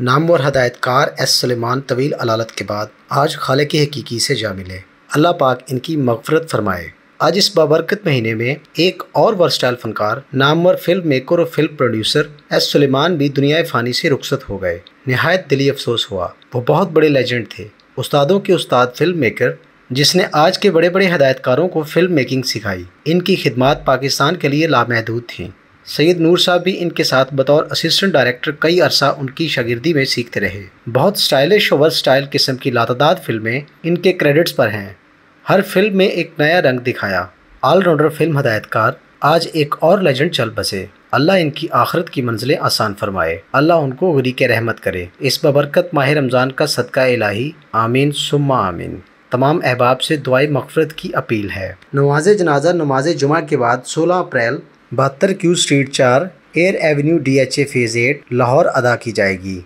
Namvar हदायतकार S Suleman तवील अलालत के बाद आज खाले की हकीकी से जा मिले अल्लाह पाक इनकी मगफरत फरमाए आज इस बाबरकत महीने में एक और वर्सटाइल फनकार नामवर फिल्म मेकर और फिल्म प्रोड्यूसर एस सुलेमान भी दुनिया फ़ानी से रुखसत हो गए नहायत दिली अफसोस हुआ वो बहुत बड़े लेजेंड थे उस्तादों के उस्ताद फिल्म मेकर जिसने आज के बड़े बड़े हदायतकारों को फिल्म मेकिंग सिखाई इनकी खिदमत पाकिस्तान के लिए लामहदूद थीं सैयद नूर साहब भी इनके साथ बतौर असिस्टेंट डायरेक्टर कई अरसा उनकी शागिर्दी में सीखते रहे बहुत स्टाइलिश और स्टाइल किस्म की लातदाद फिल्में इनके क्रेडिट्स पर हैं हर फिल्म में एक नया रंग दिखाया ऑलराउंडर फिल्म हदायतकार आज एक और लेजेंड चल बसे अल्लाह इनकी आखरत की मंजिलें आसान फरमाए अल्लाह उनको के रहमत करे इस बबरकत माह रमज़ान का सदका इलाही आमीन सुम्मा आमीन तमाम अहबाब से दुआई मफफरत की अपील है नमाज जनाजा नमाज जुमा के बाद 16 अप्रैल बहत्तर क्यू स्ट्रीट चार air avenue D H A phase eight Lahore अदा की जाएगी